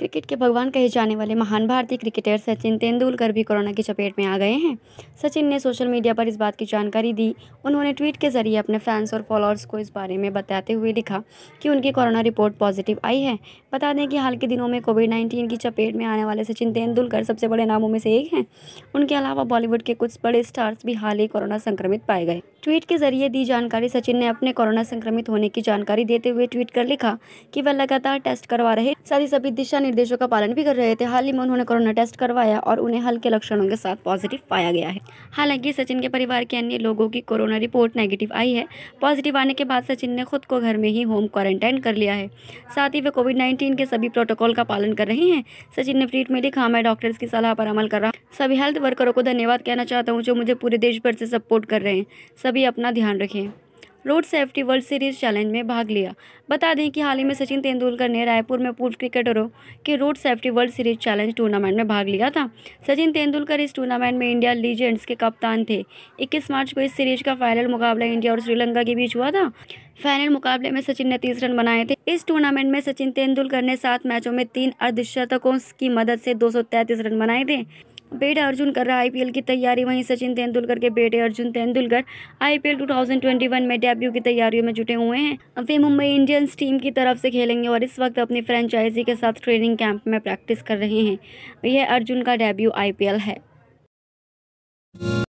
cricket के भगवान कहे जाने वाले महान भारतीय क्रिकेटर सचिन तेंदुलकर भी कोरोना की चपेट में आ गए हैं सचिन ने सोशल मीडिया पर इस बात की जानकारी दी उन्होंने ट्वीट के जरिए अपने फैंस और फॉलोअर्स को इस बारे में बताते हुए लिखा कि उनकी कोरोना रिपोर्ट पॉजिटिव आई है बता दें कि हाल के दिनों में कोविड नाइन्टीन की चपेट में आने वाले सचिन तेंदुलकर सबसे बड़े नामों में से एक हैं उनके अलावा बॉलीवुड के कुछ बड़े स्टार्स भी हाल ही कोरोना संक्रमित पाए गए ट्वीट के जरिए दी जानकारी सचिन ने अपने कोरोना संक्रमित होने की जानकारी देते हुए ट्वीट कर लिखा कि वह लगातार टेस्ट करवा रहे साथ ही सभी दिशा निर्देशों का पालन भी कर रहे थे हाल ही में उन्होंने कोरोना टेस्ट करवाया और उन्हें हल्के लक्षणों के साथ पॉजिटिव पाया गया है हालांकि सचिन के परिवार के अन्य लोगों की कोरोना रिपोर्ट नेगेटिव आई है पॉजिटिव आने के बाद सचिन ने खुद को घर में ही होम क्वारंटाइन कर लिया है साथ ही वे कोविड नाइन्टीन के सभी प्रोटोकॉल का पालन कर रहे हैं सचिन ने ट्वीट में लिखा मैं डॉक्टर्स की सलाह पर अमल कर रहा सभी हेल्थ वर्करों को धन्यवाद कहना चाहता हूँ जो मुझे पूरे देश भर से सपोर्ट कर रहे हैं सभी अपना ध्यान रखें road safety world series challenge में भाग लिया बता दें कि हाल ही में सचिन तेंदुलकर ने रायपुर में पूर्व क्रिकेटरों के road safety world series challenge tournament में भाग लिया था सचिन तेंदुलकर इस टूर्नामेंट में इंडिया लीजेंड्स के कप्तान थे 21 मार्च को इस सीरीज का फाइनल मुकाबला इंडिया और श्रीलंका के बीच हुआ था फाइनल मुकाबले में सचिन ने तीस रन बनाए थे इस टूर्नामेंट में सचिन तेंदुलकर ने सात मैचों में तीन अर्धशतकों की मदद से दो रन बनाए थे बेटे अर्जुन कर रहा है आईपीएल की तैयारी वहीं सचिन तेंदुलकर के बेटे अर्जुन तेंदुलकर आईपीएल 2021 में डेब्यू की तैयारियों में जुटे हुए हैं वे मुंबई इंडियंस टीम की तरफ से खेलेंगे और इस वक्त अपनी फ्रेंचाइजी के साथ ट्रेनिंग कैंप में प्रैक्टिस कर रहे हैं यह अर्जुन का डेब्यू आई है